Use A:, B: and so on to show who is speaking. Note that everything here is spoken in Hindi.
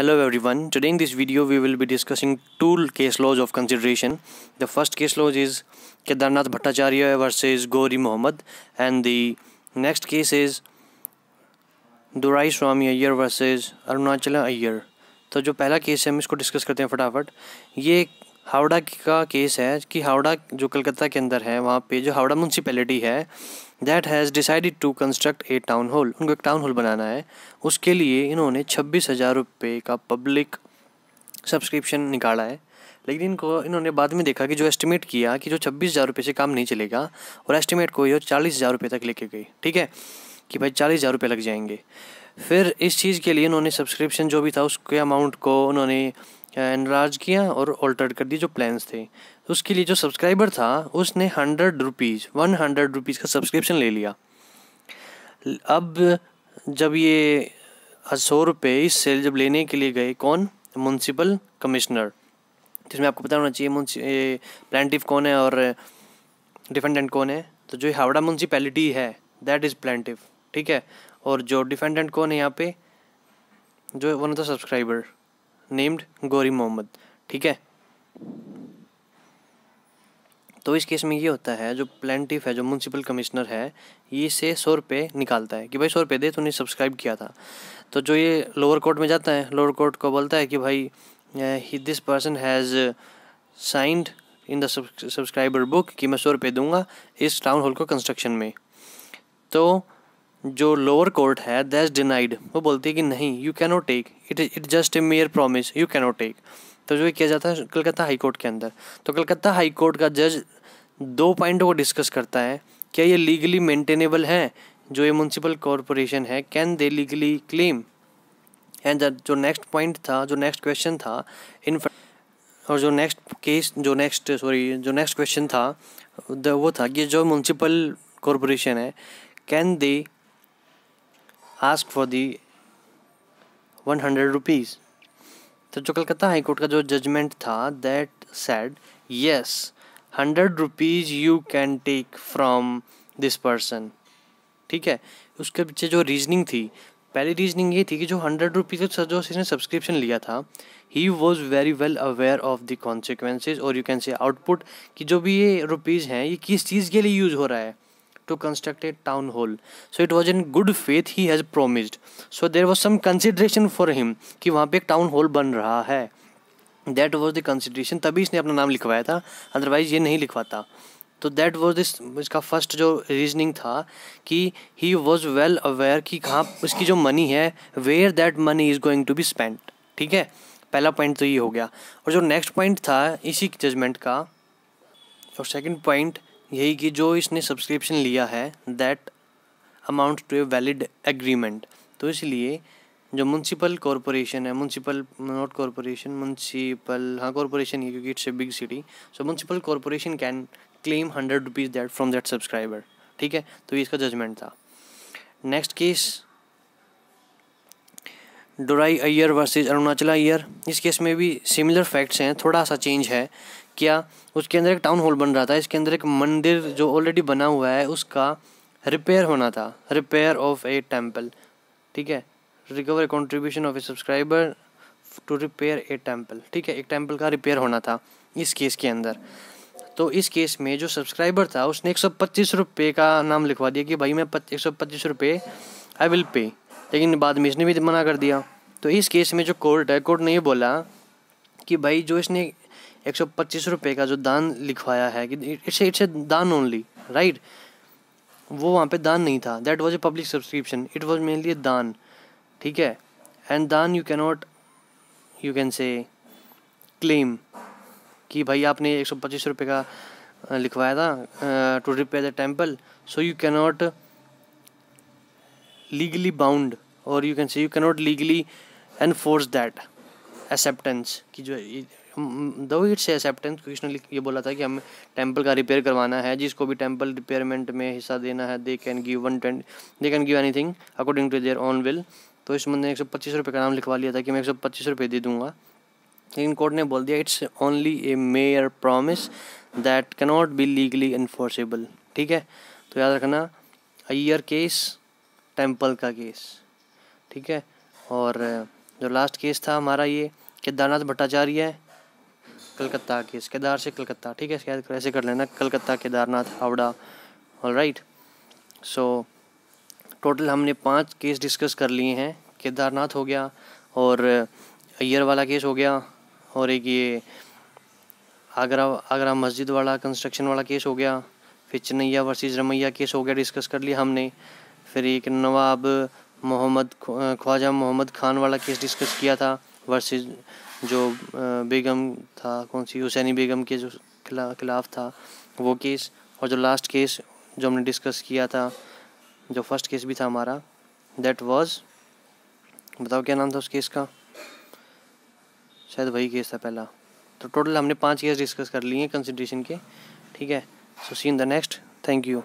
A: Hello everyone, today in this video we will be discussing two case laws of consideration. The first case law is Kedarnath Bhattacharya versus Gori Mohammed and the next case is Durai Swami Iyer versus Arunachala Iyer. तो जो पहला केस है हम इसको डिस्कस करते हैं फटाफट ये हावड़ा का केस है कि हावड़ा जो कलकत्ता के अंदर है वहाँ पे जो हावड़ा म्यूनसिपैलिटी है that has decided to construct a town hall उनको एक टाउन हॉल बनाना है उसके लिए इन्होंने छब्बीस हज़ार रुपये का पब्लिक सब्सक्रिप्शन निकाला है लेकिन इनको इन्होंने बाद में देखा कि जो एस्टिमेट किया कि जो छब्बीस हज़ार रुपये से काम नहीं चलेगा और एस्टिमेट को ये चालीस हज़ार रुपये तक लेके गई ठीक है कि भाई चालीस हज़ार रुपये लग जाएंगे फिर इस चीज़ के लिए इन्होंने सब्सक्रिप्शन जो भी था उसके अमाउंट को उन्होंने एनराज किया और ऑल्टर कर दी जो प्लान्स थे उसके लिए जो सब्सक्राइबर था उसने hundred rupees one hundred rupees का सब्सक्रिप्शन ले लिया अब जब ये सौ रुपये इस सेल जब लेने के लिए गए कौन म्यूनसिपल कमिश्नर जिसमें आपको पता होना चाहिए प्लान्टिव कौन है और डिफेंडेंट कौन है तो जो हावड़ा म्यूनसिपैलिटी है दैट इज़ प्लान्टिव ठीक है और जो डिफेंडेंट कौन है यहाँ पे जो one of the subscriber named Gauri Mohammad ठीक है तो इस केस में ये होता है जो प्लेंटिफ है जो म्यूनसिपल कमिश्नर है ये से सौ रुपये निकालता है कि भाई सौ रुपये दे तूने सब्सक्राइब किया था तो जो ये लोअर कोर्ट में जाता है लोअर कोर्ट को बोलता है कि भाई he this person has signed in the subscriber book कि मैं सौ रुपये दूंगा इस टाउन हॉल को कंस्ट्रक्शन में तो जो लोअर कोर्ट है दैट डिनाइड वो बोलती है कि नहीं you cannot take it it just a mere promise you cannot take जो किया जाता है कलकत्ता हाई कोर्ट के अंदर तो कलकत्ता हाई कोर्ट का जज दो पॉइंटों को डिस्कस करता है क्या ये लीगली मेंटेनेबल है जो ये म्यूनसिपल कॉरपोरेशन है can they legally claim and जो नेक्स्ट पॉइंट था जो नेक्स्ट क्वेश्चन था इन और जो नेक्स्ट केस जो नेक्स्ट सॉरी जो नेक्स्ट क्वेश्चन था वो था कि जो म्यूनसिपल कॉरपोरेशन है can they ask for the one hundred rupees तो जो कलकत्ता हाईकोर्ट का जो जजमेंट था that said yes hundred rupees you can take from this person ठीक है उसके पीछे जो रीजनिंग थी पहली रीजनिंग ये थी कि जो हंड्रेड रुपीज़ का जो उसने सब्सक्रिप्शन लिया था he was very well aware of the consequences और यू कैन से आउटपुट कि जो भी ये रुपीज़ हैं ये किस चीज़ के लिए यूज़ हो रहा है to construct a town hall so it was in good faith he has promised so there was some consideration for him कि वहाँ पे एक town hall बन रहा है दैट वॉज द कंसिडरेशन तभी इसने अपना नाम लिखवाया था अदरवाइज ये नहीं लिखवाता तो दैट वॉज दिस इसका फर्स्ट जो रीजनिंग था कि ही वॉज वेल अवेयर कि कहाँ उसकी जो मनी है where that money is going to be spend ठीक है पहला पॉइंट तो ये हो गया और जो नेक्स्ट पॉइंट था इसी जजमेंट का और सेकंड पॉइंट यही कि जो इसने सब्सक्रिप्शन लिया है that amount to a valid agreement तो इसलिए जो म्यूनसिपल कॉरपोरेशन है म्यूनसिपल नॉट कॉरपोरेशन म्यूनसिपल हाँ कॉरपोरेशन ही क्योंकि it's a big city so municipal corporation can claim hundred rupees that from that subscriber ठीक है तो ये इसका जजमेंट था next case Dorai Iyer versus Arunachala Iyer इस केस में भी सिमिलर फैक्ट्स हैं थोड़ा सा चेंज है किया उसके अंदर एक टाउन हॉल बन रहा था इसके अंदर एक मंदिर जो ऑलरेडी बना हुआ है उसका रिपेयर होना था रिपेयर ऑफ ए टेम्पल ठीक है recover contribution of a subscriber to repair a temple ठीक है एक टेम्पल का रिपेयर होना था इस केस के अंदर तो इस केस में जो सब्सक्राइबर था उसने एक सौ पच्चीस रुपये का नाम लिखवा दिया कि भाई मैं एक सौ पच्चीस रुपये आई विल पे लेकिन बाद में इसने भी मना कर दिया तो इस केस में जो कोर्ट है कोर्ट ने ये बोला कि भाई जो इसने एक सौ पच्चीस रुपये का जो दान लिखवाया है कि इट्स इट्स ए दान ओनली राइट वो वहाँ पे दान नहीं था that was a public subscription it was mainly a दान ठीक है एंड दान you cannot you can say claim कि भाई आपने एक सौ पच्चीस रुपये का लिखवाया था to repair the temple so you cannot legally bound और you can say you cannot legally enforce that acceptance कि जो दो हिट्स से एक्सेप्टेंस कृष्ण ने ये बोला था कि हमें टेम्पल का रिपेयर करवाना है जिसको भी टेम्पल रिपेयरमेंट में हिस्सा देना है they can give one tenth they can give anything according to their own will तो इस मैंने ने एक सौ पच्चीस रुपये का नाम लिखवा लिया था कि मैं एक सौ पच्चीस रुपये दे दूंगा लेकिन कोर्ट ने बोल दिया it's only a mere promise that cannot be legally enforceable ठीक है तो याद रखना अयर केस टेम्पल का केस ठीक है और जो लास्ट केस था हमारा ये केदारनाथ भट्टाचार्य है कलकत्ता केस केदार से कलकत्ता ठीक है शायद ऐसे कर लेना Calcutta Kedarnath Howrah all right so total हमने पांच केस डिस्कस कर लिए हैं केदारनाथ हो गया और अय्यर वाला केस हो गया और एक ये आगरा आगरा मस्जिद वाला कंस्ट्रक्शन वाला केस हो गया फिर चन्नैया वर्सेस रमैया केस हो गया डिस्कस कर लिया हमने फिर एक नवाब मोहम्मद ख्वाजा मोहम्मद खान वाला केस डिस्कस किया था वर्सेस जो बेगम था कौन सी हुसैनी बेगम के जो खिला खिलाफ था वो केस और जो लास्ट केस जो हमने डिस्कस किया था जो फर्स्ट केस भी था हमारा दैट वाज बताओ क्या नाम था उस केस का शायद वही केस था पहला तो टोटल हमने पांच केस डिस्कस कर लिए हैं कंसिड्रेशन के ठीक है so see in the next thank you